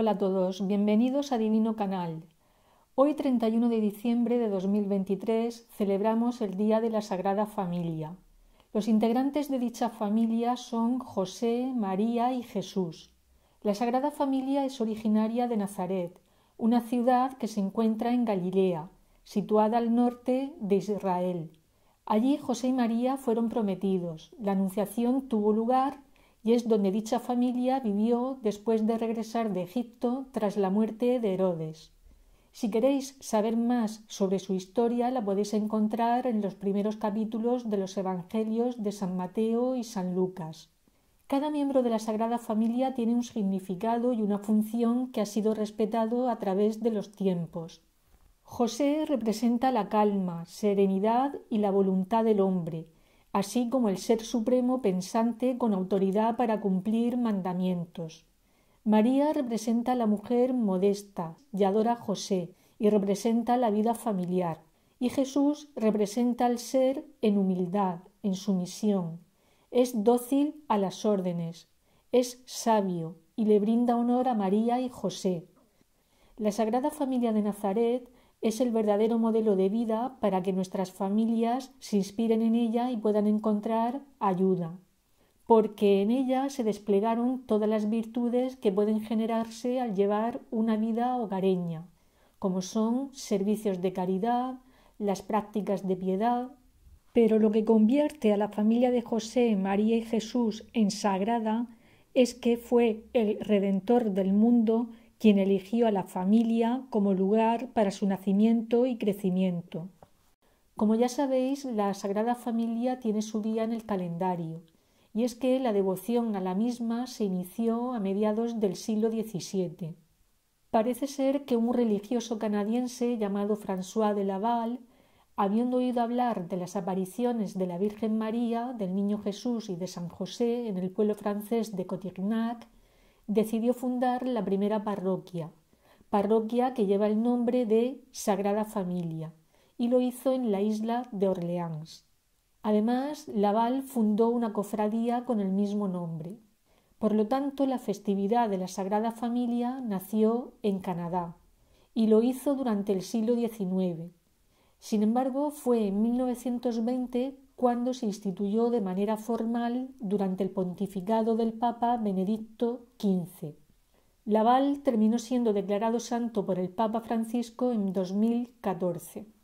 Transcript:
Hola a todos, bienvenidos a Divino Canal. Hoy 31 de diciembre de 2023 celebramos el Día de la Sagrada Familia. Los integrantes de dicha familia son José, María y Jesús. La Sagrada Familia es originaria de Nazaret, una ciudad que se encuentra en Galilea, situada al norte de Israel. Allí José y María fueron prometidos. La anunciación tuvo lugar y es donde dicha familia vivió después de regresar de Egipto tras la muerte de Herodes. Si queréis saber más sobre su historia, la podéis encontrar en los primeros capítulos de los Evangelios de San Mateo y San Lucas. Cada miembro de la Sagrada Familia tiene un significado y una función que ha sido respetado a través de los tiempos. José representa la calma, serenidad y la voluntad del hombre, así como el Ser Supremo pensante con autoridad para cumplir mandamientos. María representa a la mujer modesta y adora a José, y representa la vida familiar, y Jesús representa al ser en humildad, en sumisión. Es dócil a las órdenes, es sabio y le brinda honor a María y José. La Sagrada Familia de Nazaret es el verdadero modelo de vida para que nuestras familias se inspiren en ella y puedan encontrar ayuda, porque en ella se desplegaron todas las virtudes que pueden generarse al llevar una vida hogareña, como son servicios de caridad, las prácticas de piedad. Pero lo que convierte a la familia de José, María y Jesús en sagrada es que fue el Redentor del mundo quien eligió a la familia como lugar para su nacimiento y crecimiento. Como ya sabéis, la Sagrada Familia tiene su día en el calendario, y es que la devoción a la misma se inició a mediados del siglo XVII. Parece ser que un religioso canadiense llamado François de Laval, habiendo oído hablar de las apariciones de la Virgen María, del Niño Jesús y de San José en el pueblo francés de Cotignac, decidió fundar la primera parroquia, parroquia que lleva el nombre de Sagrada Familia, y lo hizo en la isla de Orleans. Además, Laval fundó una cofradía con el mismo nombre. Por lo tanto, la festividad de la Sagrada Familia nació en Canadá y lo hizo durante el siglo XIX. Sin embargo, fue en 1920 cuando se instituyó de manera formal durante el pontificado del Papa Benedicto XV. Laval terminó siendo declarado santo por el Papa Francisco en 2014.